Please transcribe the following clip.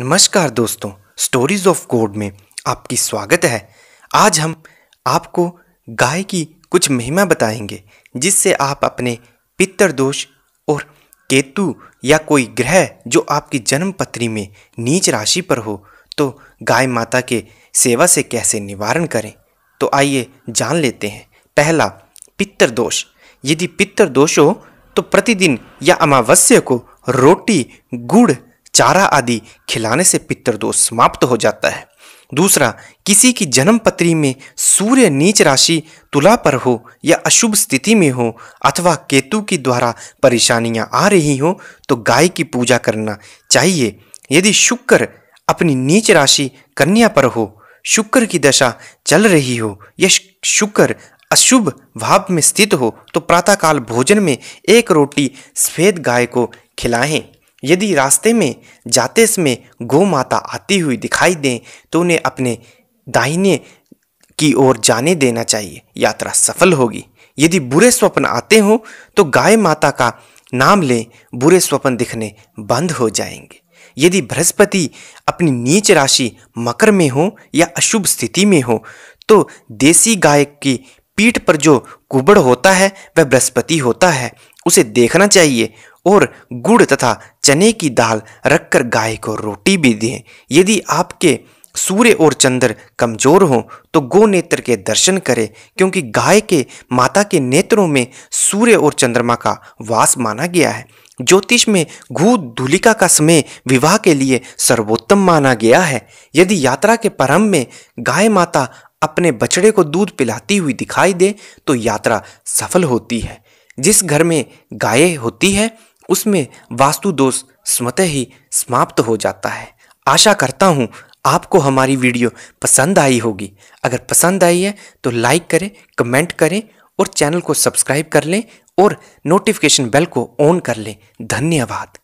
नमस्कार दोस्तों stories of code में आपकी स्वागत है आज हम आपको गाय की कुछ महिमा बताएंगे जिससे आप अपने पितर दोष और केतु या कोई ग्रह जो आपकी जन्म पत्री में नीच राशि पर हो तो गाय माता के सेवा से कैसे निवारण करें तो आइए जान लेते हैं पहला पितर दोष यदि पितर दोष हो तो प्रतिदिन या अमावस्या को रोटी गुड़ चारा आदि खिलाने से पितृदोष समाप्त हो जाता है दूसरा किसी की जन्म पत्री में सूर्य नीच राशि तुला पर हो या अशुभ स्थिति में हो अथवा केतु की द्वारा परेशानियां आ रही हो तो गाय की पूजा करना चाहिए यदि शुक्र अपनी नीच राशि कन्या पर हो शुक्र की दशा चल रही हो या शुक्र अशुभ भाव में स्थित हो तो प्रातःकाल भोजन में एक रोटी सफ़ेद गाय को खिलाएं यदि रास्ते में जाते समय गौ माता आती हुई दिखाई दें तो उन्हें अपने दाहिने की ओर जाने देना चाहिए यात्रा सफल होगी यदि बुरे स्वप्न आते हों तो गाय माता का नाम लें बुरे स्वप्न दिखने बंद हो जाएंगे यदि बृहस्पति अपनी नीच राशि मकर में हो या अशुभ स्थिति में हो तो देसी गाय की पीठ पर जो कुबड़ होता है वह बृहस्पति होता है उसे देखना चाहिए और गुड़ तथा चने की दाल रखकर गाय को रोटी भी दें यदि आपके सूर्य और चंद्र कमजोर हो तो गो नेत्र के दर्शन करें क्योंकि गाय के माता के नेत्रों में सूर्य और चंद्रमा का वास माना गया है ज्योतिष में घू धूलिका का समय विवाह के लिए सर्वोत्तम माना गया है यदि यात्रा के प्रारंभ में गाय माता अपने बछड़े को दूध पिलाती हुई दिखाई दे तो यात्रा सफल होती है जिस घर में गाय होती है उसमें वास्तु दोष स्वतः ही समाप्त हो जाता है आशा करता हूँ आपको हमारी वीडियो पसंद आई होगी अगर पसंद आई है तो लाइक करें कमेंट करें और चैनल को सब्सक्राइब कर लें और नोटिफिकेशन बेल को ऑन कर लें धन्यवाद